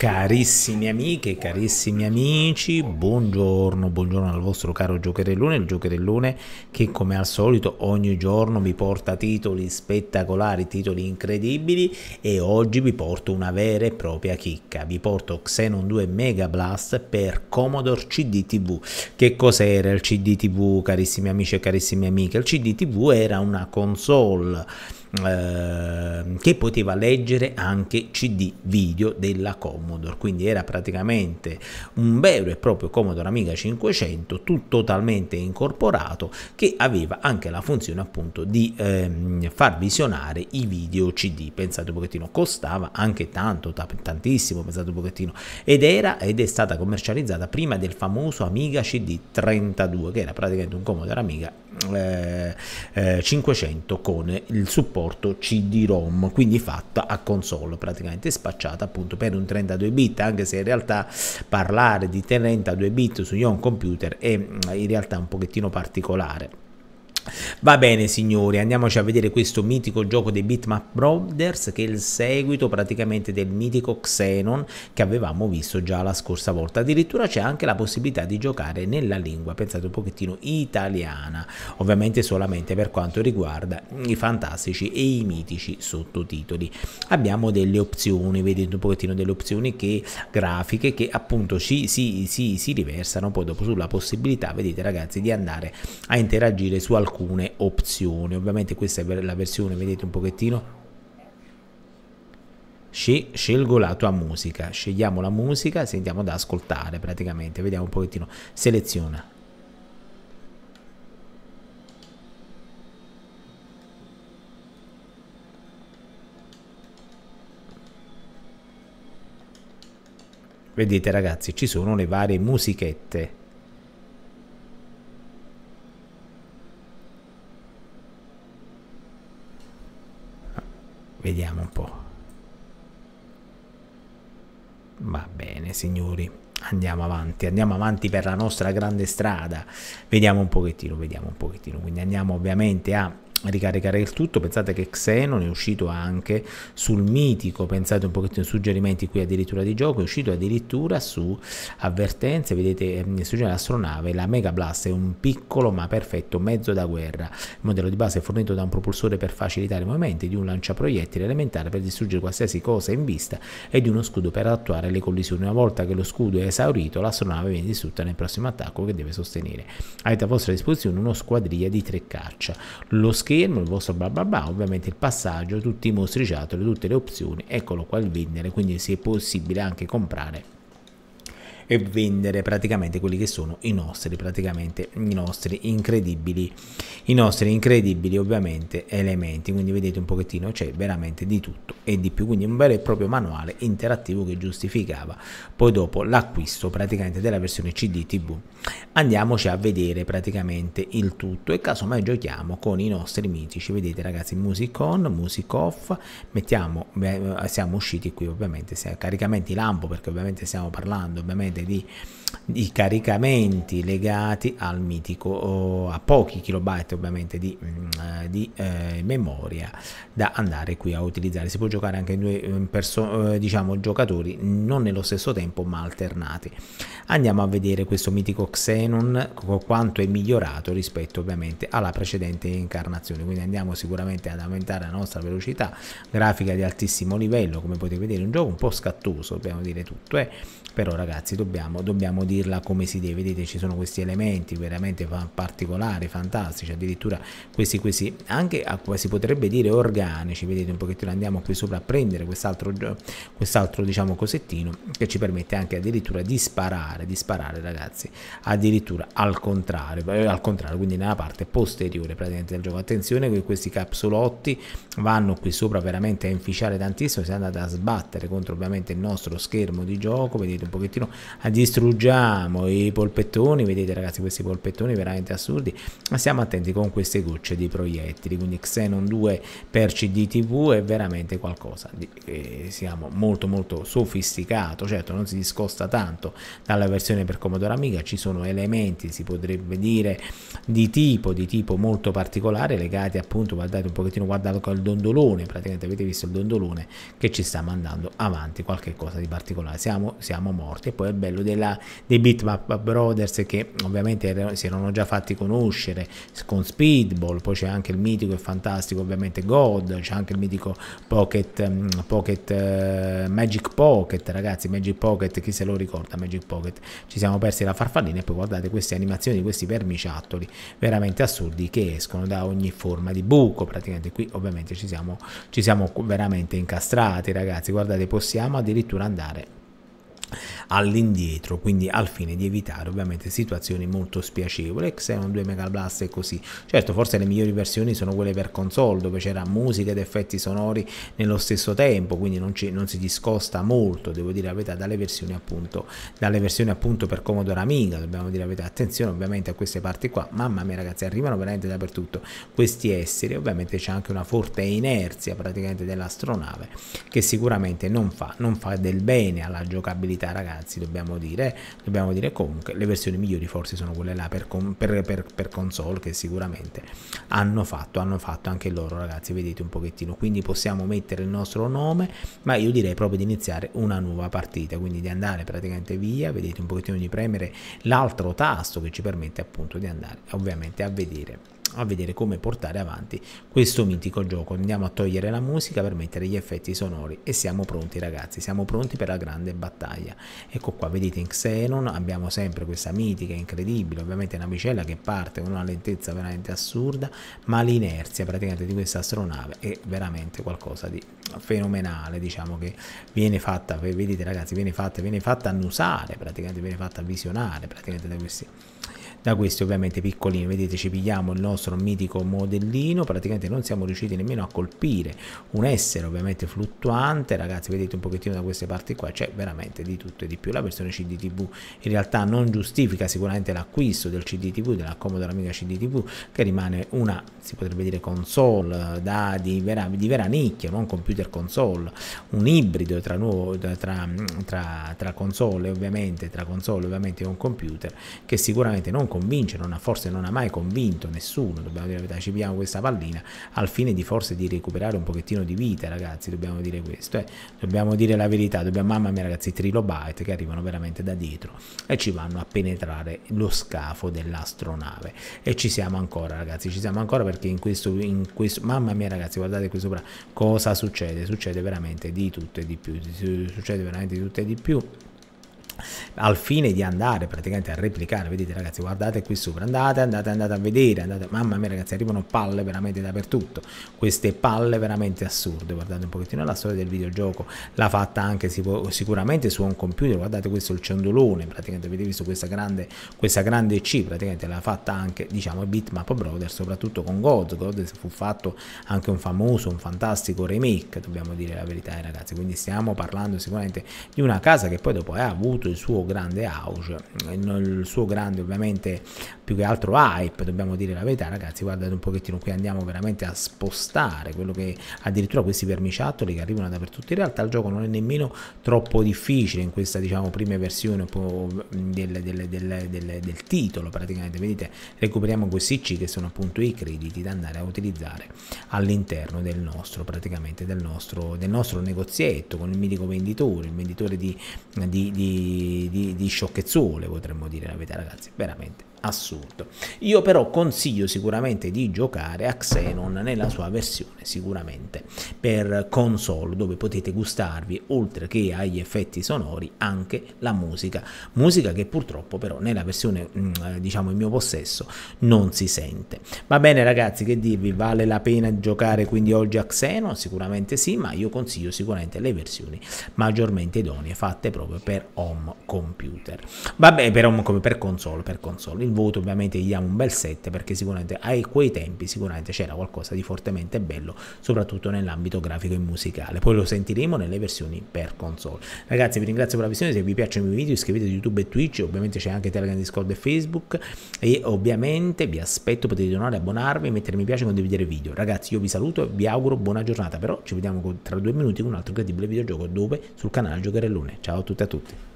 Carissime amiche, carissimi amici, buongiorno, buongiorno al vostro caro Giocherellone, il Giocherellone che come al solito ogni giorno mi porta titoli spettacolari, titoli incredibili e oggi vi porto una vera e propria chicca, vi porto Xenon 2 Mega Blast per Commodore CDTV. Che cos'era il CDTV carissimi amici e carissime amiche? Il CDTV era una console Ehm, che poteva leggere anche CD video della Commodore, quindi era praticamente un vero e proprio Commodore Amiga 500, tutto totalmente incorporato, che aveva anche la funzione appunto di ehm, far visionare i video CD. Pensate un pochettino, costava anche tanto, tantissimo, pensate un pochettino, ed era ed è stata commercializzata prima del famoso Amiga CD 32, che era praticamente un Commodore Amiga 500 eh, eh, con il supporto CD-ROM, quindi fatta a console, praticamente spacciata appunto per un 32 bit, anche se in realtà parlare di 32 bit su un computer è mm, in realtà un pochettino particolare Va bene signori, andiamoci a vedere questo mitico gioco dei Bitmap Brothers che è il seguito praticamente del mitico Xenon che avevamo visto già la scorsa volta. Addirittura c'è anche la possibilità di giocare nella lingua, pensate un pochettino, italiana, ovviamente solamente per quanto riguarda i fantastici e i mitici sottotitoli. Abbiamo delle opzioni, vedete un pochettino delle opzioni che, grafiche che appunto ci, si, si, si riversano poi dopo sulla possibilità, vedete ragazzi, di andare a interagire su alcuni alcune opzioni ovviamente questa è la versione vedete un pochettino scelgo la tua musica scegliamo la musica se andiamo ad ascoltare praticamente vediamo un pochettino seleziona vedete ragazzi ci sono le varie musichette Vediamo un po'. Va bene, signori. Andiamo avanti, andiamo avanti per la nostra grande strada. Vediamo un pochettino, vediamo un pochettino. Quindi andiamo ovviamente a ricaricare il tutto pensate che Xenon è uscito anche sul mitico pensate un pochettino suggerimenti qui addirittura di gioco è uscito addirittura su avvertenze vedete ehm, suggere l'astronave la Mega Blast è un piccolo ma perfetto mezzo da guerra il modello di base è fornito da un propulsore per facilitare i movimenti di un lanciaproiettile elementare per distruggere qualsiasi cosa in vista e di uno scudo per attuare le collisioni una volta che lo scudo è esaurito l'astronave viene distrutta nel prossimo attacco che deve sostenere avete a vostra disposizione uno squadriglia di tre caccia lo schermo, il vostro bla bla bla, ovviamente il passaggio, tutti i mostri mostriciattoli, tutte le opzioni, eccolo qua il vendere, quindi se possibile anche comprare e vendere praticamente quelli che sono i nostri, praticamente i nostri incredibili, i nostri incredibili ovviamente elementi. Quindi vedete un pochettino c'è veramente di tutto e di più, quindi un vero e proprio manuale interattivo che giustificava poi dopo l'acquisto praticamente della versione CD TV. Andiamoci a vedere praticamente il tutto e casomai giochiamo con i nostri mitici, vedete ragazzi, music on, music off, mettiamo, beh, siamo usciti qui ovviamente, caricamenti lampo perché ovviamente stiamo parlando ovviamente 对。i caricamenti legati al mitico oh, a pochi kilobyte ovviamente di, mm, eh, di eh, memoria da andare qui a utilizzare si può giocare anche in due eh, diciamo giocatori non nello stesso tempo ma alternati andiamo a vedere questo mitico Xenon quanto è migliorato rispetto ovviamente alla precedente incarnazione quindi andiamo sicuramente ad aumentare la nostra velocità grafica di altissimo livello come potete vedere un gioco un po' scattoso dobbiamo dire tutto eh? però ragazzi dobbiamo, dobbiamo vogliamo dirla come si deve, vedete ci sono questi elementi veramente particolari, fantastici, addirittura questi, questi anche a quasi potrebbe dire organici, vedete un pochettino andiamo qui sopra a prendere quest'altro quest'altro diciamo cosettino che ci permette anche addirittura di sparare, di sparare ragazzi, addirittura al contrario, eh, al contrario quindi nella parte posteriore praticamente del gioco, attenzione che questi capsulotti vanno qui sopra veramente a inficiare tantissimo, si è andata a sbattere contro ovviamente il nostro schermo di gioco, vedete un pochettino a distruggere mangiamo, i polpettoni, vedete ragazzi questi polpettoni veramente assurdi, ma siamo attenti con queste gocce di proiettili, quindi Xenon 2 per CDTV è veramente qualcosa di, eh, siamo molto molto sofisticato, certo non si discosta tanto dalla versione per Commodore Amiga, ci sono elementi, si potrebbe dire, di tipo, di tipo molto particolare legati appunto, guardate un pochettino, guardate il dondolone, praticamente avete visto il dondolone che ci sta mandando avanti qualche cosa di particolare, siamo, siamo morti e poi è bello della dei Bitmap Brothers che ovviamente erano, si erano già fatti conoscere con Speedball, poi c'è anche il mitico e fantastico ovviamente God, c'è anche il mitico Pocket, mm, Pocket eh, Magic Pocket, ragazzi Magic Pocket, chi se lo ricorda Magic Pocket? Ci siamo persi la farfallina e poi guardate queste animazioni di questi vermiciattoli veramente assurdi che escono da ogni forma di buco, praticamente qui ovviamente ci siamo, ci siamo veramente incastrati ragazzi, guardate possiamo addirittura andare all'indietro, quindi al fine di evitare ovviamente situazioni molto spiacevoli. Xenon 2 Mega Blast è così. Certo, forse le migliori versioni sono quelle per console, dove c'era musica ed effetti sonori nello stesso tempo, quindi non, ci, non si discosta molto, devo dire la verità, dalle versioni appunto, dalle versioni appunto per Commodore Amiga, dobbiamo dire la verità. Attenzione ovviamente a queste parti qua, mamma mia ragazzi, arrivano veramente dappertutto questi esseri, ovviamente c'è anche una forte inerzia praticamente dell'astronave che sicuramente non fa, non fa del bene alla giocabilità ragazzi anzi dobbiamo dire, dobbiamo dire comunque le versioni migliori forse sono quelle là per, per, per, per console che sicuramente hanno fatto, hanno fatto anche loro ragazzi, vedete un pochettino, quindi possiamo mettere il nostro nome, ma io direi proprio di iniziare una nuova partita, quindi di andare praticamente via, vedete un pochettino di premere l'altro tasto che ci permette appunto di andare ovviamente a vedere a vedere come portare avanti questo mitico gioco. Andiamo a togliere la musica per mettere gli effetti sonori e siamo pronti ragazzi, siamo pronti per la grande battaglia. Ecco qua, vedete in Xenon abbiamo sempre questa mitica incredibile, ovviamente una vicella che parte con una lentezza veramente assurda, ma l'inerzia praticamente di questa astronave è veramente qualcosa di fenomenale, diciamo che viene fatta, vedete ragazzi, viene fatta, viene fatta annusare, praticamente viene fatta visionare praticamente da questi da questi ovviamente piccolini vedete ci pigliamo il nostro mitico modellino praticamente non siamo riusciti nemmeno a colpire un essere ovviamente fluttuante ragazzi vedete un pochettino da queste parti qua c'è veramente di tutto e di più la versione CDTV in realtà non giustifica sicuramente l'acquisto del CDTV della Commodore Amiga CDTV che rimane una si potrebbe dire console eh, da, di, vera, di vera nicchia non computer console un ibrido tra, nuovo, tra, tra, tra console ovviamente tra console ovviamente e un computer che sicuramente non convince, non ha, forse non ha mai convinto nessuno, dobbiamo dire la verità, ci pigliamo questa pallina al fine di forse di recuperare un pochettino di vita ragazzi, dobbiamo dire questo, eh. dobbiamo dire la verità, dobbiamo, mamma mia ragazzi, trilobite che arrivano veramente da dietro e ci vanno a penetrare lo scafo dell'astronave e ci siamo ancora ragazzi, ci siamo ancora perché in questo, in questo mamma mia ragazzi, guardate qui sopra cosa succede, succede veramente di tutto e di più, succede veramente di tutto e di più al fine di andare praticamente a replicare, vedete ragazzi, guardate qui sopra, andate, andate, andate a vedere, andate, mamma mia ragazzi, arrivano palle veramente dappertutto, queste palle veramente assurde, guardate un pochettino la storia del videogioco, l'ha fatta anche sicuramente su un computer, guardate questo il ciondolone, praticamente avete visto questa grande, questa grande C, praticamente l'ha fatta anche, diciamo, Bitmap Brothers, soprattutto con God, God fu fatto anche un famoso, un fantastico remake, dobbiamo dire la verità eh, ragazzi, quindi stiamo parlando sicuramente di una casa che poi dopo eh, ha avuto il suo grande auge, il suo grande ovviamente più che altro hype, dobbiamo dire la verità ragazzi, guardate un pochettino, qui andiamo veramente a spostare quello che addirittura questi vermiciattoli che arrivano dappertutto, in realtà il gioco non è nemmeno troppo difficile in questa diciamo prima versione del, del, del, del titolo praticamente, vedete recuperiamo questi C che sono appunto i crediti da andare a utilizzare all'interno del nostro praticamente del nostro, del nostro negozietto con il mitico venditore, il venditore di, di, di di, di, sciocchezzole, potremmo dire la verità, ragazzi, veramente assurdo. Io però consiglio sicuramente di giocare a Xenon nella sua versione sicuramente per console dove potete gustarvi oltre che agli effetti sonori anche la musica, musica che purtroppo però nella versione mm, eh, diciamo in mio possesso non si sente. Va bene ragazzi che dirvi vale la pena giocare quindi oggi a Xenon? Sicuramente sì ma io consiglio sicuramente le versioni maggiormente idonee fatte proprio per home computer. Vabbè per home come per console per console il voto ovviamente gli diamo un bel 7 perché sicuramente ai quei tempi sicuramente c'era qualcosa di fortemente bello soprattutto nell'ambito grafico e musicale poi lo sentiremo nelle versioni per console ragazzi vi ringrazio per la visione se vi piacciono i miei video iscrivetevi a youtube e twitch ovviamente c'è anche telegram discord e facebook e ovviamente vi aspetto potete donare abbonarvi mettere mi piace e condividere i video ragazzi io vi saluto e vi auguro buona giornata però ci vediamo tra due minuti con un altro incredibile videogioco dove sul canale Giocherellone ciao a tutti e a tutti